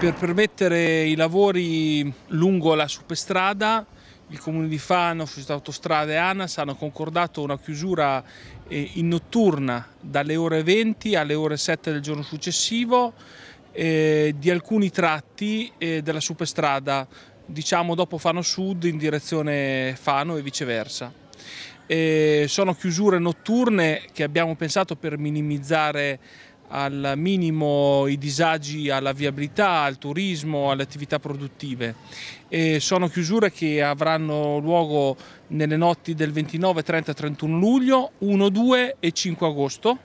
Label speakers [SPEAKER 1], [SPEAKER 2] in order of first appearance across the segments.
[SPEAKER 1] Per permettere i lavori lungo la superstrada il Comune di Fano, Società Autostrade e ANAS hanno concordato una chiusura eh, in notturna dalle ore 20 alle ore 7 del giorno successivo eh, di alcuni tratti eh, della superstrada, diciamo dopo Fano Sud in direzione Fano e viceversa. Eh, sono chiusure notturne che abbiamo pensato per minimizzare al minimo i disagi alla viabilità, al turismo, alle attività produttive. E sono chiusure che avranno luogo nelle notti del 29, 30, 31 luglio, 1, 2 e 5 agosto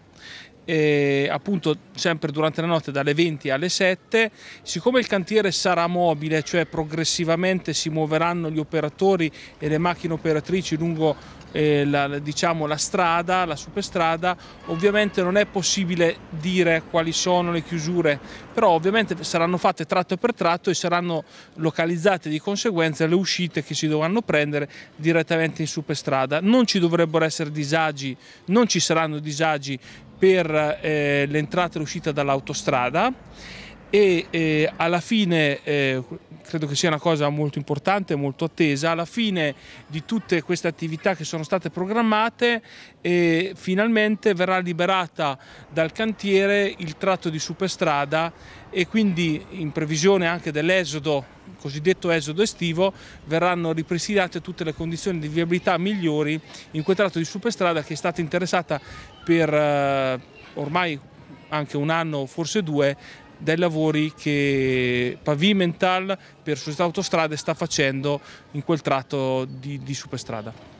[SPEAKER 1] eh, appunto sempre durante la notte dalle 20 alle 7. Siccome il cantiere sarà mobile, cioè progressivamente si muoveranno gli operatori e le macchine operatrici lungo eh, la, diciamo, la strada, la superstrada, ovviamente non è possibile dire quali sono le chiusure, però ovviamente saranno fatte tratto per tratto e saranno localizzate di conseguenza le uscite che si dovranno prendere direttamente in superstrada. Non ci dovrebbero essere disagi, non ci saranno disagi per eh, l'entrata e l'uscita dall'autostrada e eh, alla fine, eh, credo che sia una cosa molto importante, molto attesa, alla fine di tutte queste attività che sono state programmate eh, finalmente verrà liberata dal cantiere il tratto di superstrada e quindi in previsione anche dell'esodo, cosiddetto esodo estivo, verranno ripristinate tutte le condizioni di viabilità migliori in quel tratto di superstrada che è stata interessata per eh, ormai anche un anno, forse due, dai lavori che Pavimental per società autostrade sta facendo in quel tratto di, di superstrada.